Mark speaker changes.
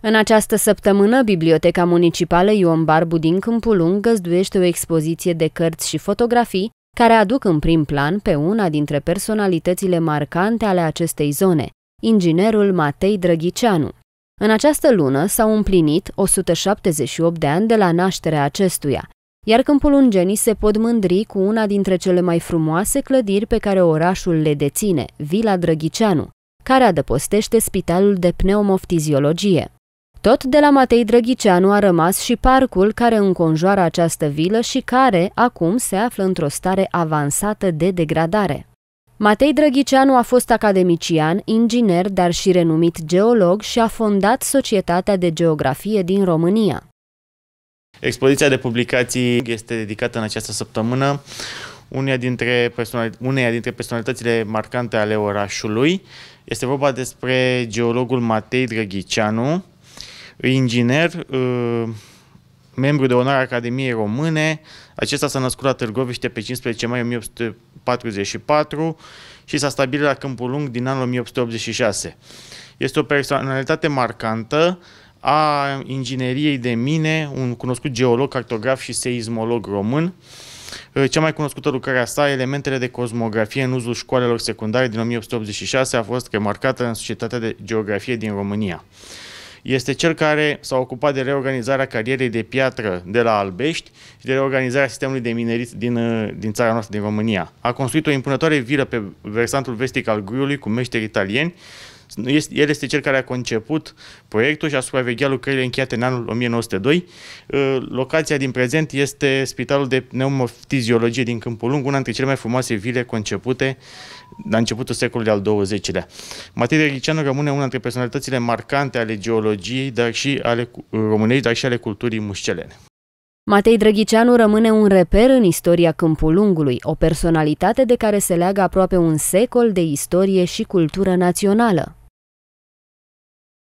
Speaker 1: În această săptămână, Biblioteca Municipală Ion Barbu din Câmpul Lung găzduiește o expoziție de cărți și fotografii care aduc în prim plan pe una dintre personalitățile marcante ale acestei zone, inginerul Matei Drăghiceanu. În această lună s-au împlinit 178 de ani de la nașterea acestuia, iar Ungenii se pot mândri cu una dintre cele mai frumoase clădiri pe care orașul le deține, Vila Drăghiceanu, care adăpostește Spitalul de Pneumoftiziologie. Tot de la Matei Drăghiceanu a rămas și parcul care înconjoară această vilă și care acum se află într-o stare avansată de degradare. Matei Drăghiceanu a fost academician, inginer, dar și renumit geolog și a fondat Societatea de Geografie din România.
Speaker 2: Expoziția de publicații este dedicată în această săptămână uneia dintre, uneia dintre personalitățile marcante ale orașului. Este vorba despre geologul Matei Drăghiceanu, inginer, uh, membru de onoare Academiei Române. Acesta s-a născut la Târgoviște pe 15 mai 1844 și s-a stabilit la Câmpul Lung din anul 1886. Este o personalitate marcantă a ingineriei de mine, un cunoscut geolog, cartograf și seismolog român. Uh, cea mai cunoscută lucrare a sa, Elementele de cosmografie în uzul școalelor secundare din 1886, a fost remarcată în Societatea de Geografie din România este cel care s-a ocupat de reorganizarea carierei de piatră de la Albești și de reorganizarea sistemului de minerit din, uh, din țara noastră, din România. A construit o impunătoare vilă pe versantul vestic al Guiului cu meșteri italieni, el este cel care a conceput proiectul și a supravegheat lucrările încheiate în anul 1902. Uh, locația din prezent este Spitalul de Pneumofiziologie din Câmpul Lung, una dintre cele mai frumoase vile concepute la începutul secolului al XX-lea. Matei Riceanu rămâne una dintre personalitățile marcante ale geologiei, dar și ale uh, românești, dar și ale culturii mușcelene.
Speaker 1: Matei Drăghiceanu rămâne un reper în istoria Câmpulungului, o personalitate de care se leagă aproape un secol de istorie și cultură națională.